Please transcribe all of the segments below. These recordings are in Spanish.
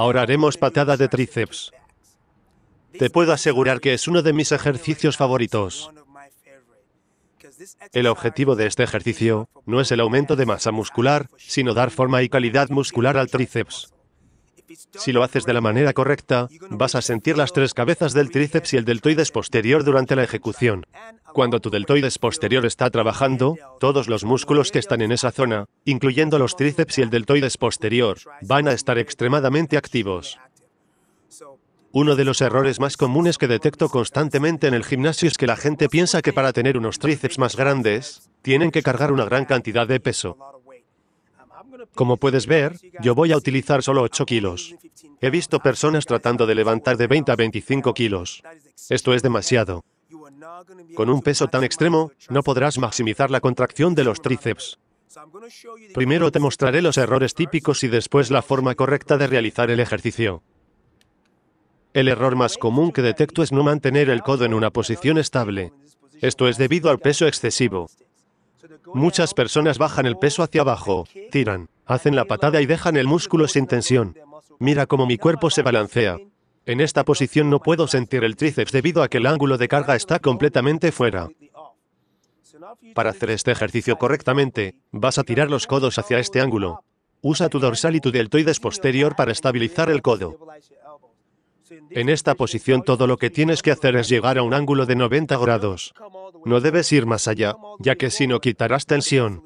Ahora haremos patada de tríceps. Te puedo asegurar que es uno de mis ejercicios favoritos. El objetivo de este ejercicio no es el aumento de masa muscular, sino dar forma y calidad muscular al tríceps. Si lo haces de la manera correcta, vas a sentir las tres cabezas del tríceps y el deltoides posterior durante la ejecución. Cuando tu deltoides posterior está trabajando, todos los músculos que están en esa zona, incluyendo los tríceps y el deltoides posterior, van a estar extremadamente activos. Uno de los errores más comunes que detecto constantemente en el gimnasio es que la gente piensa que para tener unos tríceps más grandes, tienen que cargar una gran cantidad de peso. Como puedes ver, yo voy a utilizar solo 8 kilos. He visto personas tratando de levantar de 20 a 25 kilos. Esto es demasiado. Con un peso tan extremo, no podrás maximizar la contracción de los tríceps. Primero te mostraré los errores típicos y después la forma correcta de realizar el ejercicio. El error más común que detecto es no mantener el codo en una posición estable. Esto es debido al peso excesivo. Muchas personas bajan el peso hacia abajo, tiran, hacen la patada y dejan el músculo sin tensión. Mira cómo mi cuerpo se balancea. En esta posición no puedo sentir el tríceps debido a que el ángulo de carga está completamente fuera. Para hacer este ejercicio correctamente, vas a tirar los codos hacia este ángulo. Usa tu dorsal y tu deltoides posterior para estabilizar el codo. En esta posición todo lo que tienes que hacer es llegar a un ángulo de 90 grados. No debes ir más allá, ya que si no quitarás tensión,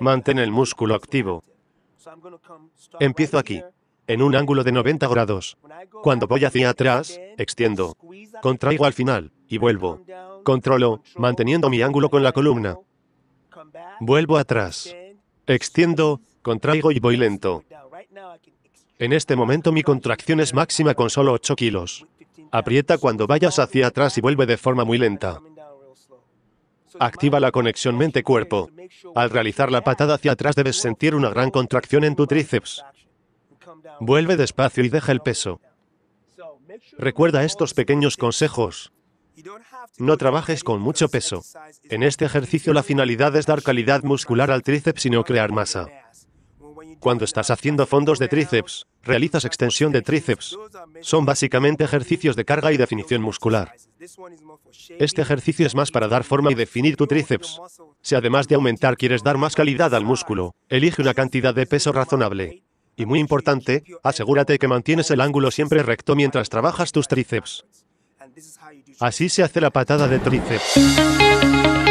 mantén el músculo activo. Empiezo aquí, en un ángulo de 90 grados. Cuando voy hacia atrás, extiendo, contraigo al final, y vuelvo. Controlo, manteniendo mi ángulo con la columna. Vuelvo atrás. Extiendo, contraigo y voy lento. En este momento mi contracción es máxima con solo 8 kilos. Aprieta cuando vayas hacia atrás y vuelve de forma muy lenta. Activa la conexión mente-cuerpo. Al realizar la patada hacia atrás debes sentir una gran contracción en tu tríceps. Vuelve despacio y deja el peso. Recuerda estos pequeños consejos. No trabajes con mucho peso. En este ejercicio la finalidad es dar calidad muscular al tríceps y no crear masa. Cuando estás haciendo fondos de tríceps, realizas extensión de tríceps. Son básicamente ejercicios de carga y definición muscular. Este ejercicio es más para dar forma y definir tu tríceps. Si además de aumentar quieres dar más calidad al músculo, elige una cantidad de peso razonable. Y muy importante, asegúrate que mantienes el ángulo siempre recto mientras trabajas tus tríceps. Así se hace la patada de tríceps.